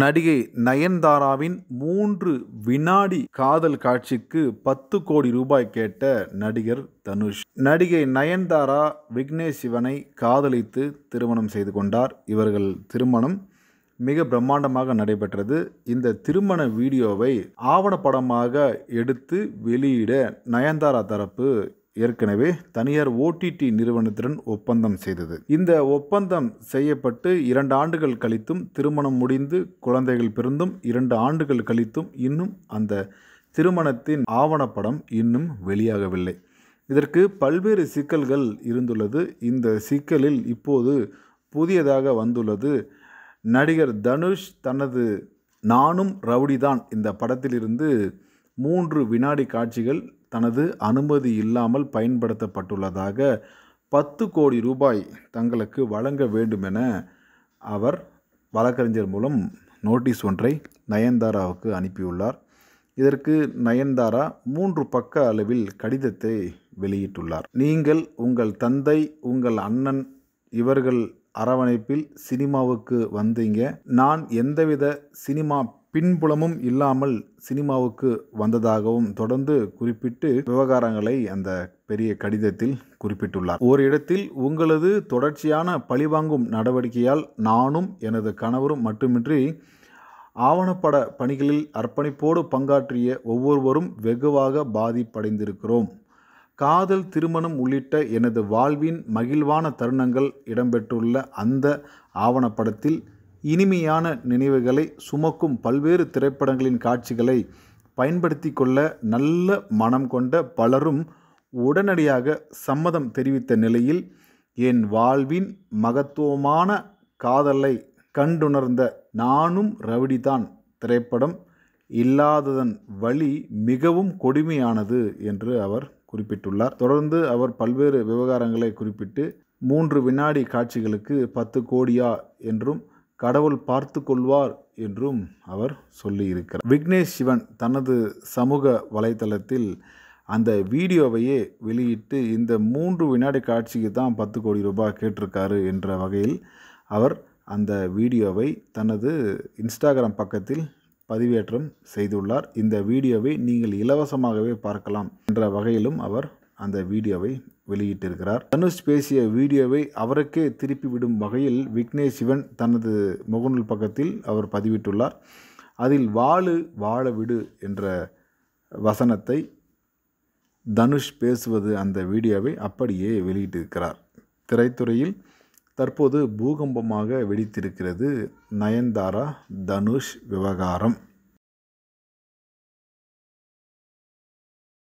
நடிகை நயன்தாராவின் மூன்று வினாடி காதல் காட்சிக்கு பத்து கோடி ரூபாய் கேட்ட நடிகர் தனுஷ் நடிகை நயன்தாரா விக்னேஷ் சிவனை காதலித்து திருமணம் செய்து கொண்டார் இவர்கள் திருமணம் மிக பிரம்மாண்டமாக நடைபெற்றது இந்த திருமண வீடியோவை ஆவணப்படமாக எடுத்து வெளியிட நயன்தாரா தரப்பு ஏற்கனவே தனியார் ஓடிடி நிறுவனத்துடன் ஒப்பந்தம் செய்தது இந்த ஒப்பந்தம் செய்யப்பட்டு இரண்டு ஆண்டுகள் கழித்தும் திருமணம் முடிந்து குழந்தைகள் பிறந்தும் இரண்டு ஆண்டுகள் கழித்தும் இன்னும் அந்த திருமணத்தின் ஆவணப்படம் இன்னும் வெளியாகவில்லை இதற்கு பல்வேறு சிக்கல்கள் இருந்துள்ளது இந்த சிக்கலில் இப்போது புதியதாக வந்துள்ளது நடிகர் தனுஷ் தனது நானும் ரவுடிதான் இந்த படத்திலிருந்து மூன்று வினாடி காட்சிகள் தனது அனுமதி இல்லாமல் பயன்படுத்தப்பட்டுள்ளதாக பத்து கோடி ரூபாய் தங்களுக்கு வழங்க வேண்டுமென அவர் வழக்கறிஞர் மூலம் நோட்டீஸ் ஒன்றை நயன்தாராவுக்கு அனுப்பியுள்ளார் இதற்கு நயன்தாரா மூன்று பக்க அளவில் கடிதத்தை வெளியிட்டுள்ளார் நீங்கள் உங்கள் தந்தை உங்கள் அண்ணன் இவர்கள் அரவணைப்பில் சினிமாவுக்கு வந்தீங்க நான் எந்தவித சினிமா பின்புலமும் இல்லாமல் சினிமாவுக்கு வந்ததாகவும் தொடர்ந்து குறிப்பிட்டு விவகாரங்களை அந்த பெரிய கடிதத்தில் குறிப்பிட்டுள்ளார் ஒரு இடத்தில் உங்களது தொடர்ச்சியான பழிவாங்கும் நடவடிக்கையால் நானும் எனது கணவரும் மட்டுமின்றி ஆவணப்பட பணிகளில் அர்ப்பணிப்போடு பங்காற்றிய ஒவ்வொருவரும் வெகுவாக பாதிப்படைந்திருக்கிறோம் காதல் திருமணம் உள்ளிட்ட எனது வாழ்வின் மகிழ்வான தருணங்கள் இடம்பெற்றுள்ள அந்த ஆவணப்படத்தில் இனிமையான நினைவுகளை சுமக்கும் பல்வேறு திரைப்படங்களின் காட்சிகளை பயன்படுத்தி கொள்ள நல்ல மனம் கொண்ட பலரும் உடனடியாக சம்மதம் தெரிவித்த நிலையில் என் வாழ்வின் மகத்துவமான காதலை கண்டுணர்ந்த நானும் ரவுடிதான் திரைப்படம் இல்லாததன் வழி மிகவும் கொடுமையானது என்று அவர் குறிப்பிட்டுள்ளார் தொடர்ந்து அவர் பல்வேறு விவகாரங்களை குறிப்பிட்டு மூன்று வினாடி காட்சிகளுக்கு பத்து கோடியா என்றும் கடவுள் பார்த்து கொள்வார் என்றும் அவர் சொல்லியிருக்கிறார் விக்னேஷ் சிவன் தனது சமூக வலைதளத்தில் அந்த வீடியோவையே வெளியிட்டு இந்த மூன்று வினாடி காட்சிக்கு தான் பத்து கோடி ரூபாய் கேட்டிருக்காரு என்ற வகையில் அவர் அந்த வீடியோவை தனது இன்ஸ்டாகிராம் பக்கத்தில் பதிவேற்றம் செய்துள்ளார் இந்த வீடியோவை நீங்கள் இலவசமாகவே பார்க்கலாம் என்ற வகையிலும் அவர் அந்த வீடியோவை வெளியிட்டிருக்கிறார் தனுஷ் பேசிய வீடியோவை அவருக்கே திருப்பி விடும் வகையில் விக்னேஷ் சிவன் தனது முகநூல் பக்கத்தில் அவர் பதிவிட்டுள்ளார் அதில் வாழு வாழ விடு என்ற வசனத்தை தனுஷ் பேசுவது அந்த வீடியோவை அப்படியே வெளியிட்டிருக்கிறார் திரைத்துறையில் தற்போது பூகம்பமாக வெடித்திருக்கிறது நயன்தாரா தனுஷ் விவகாரம்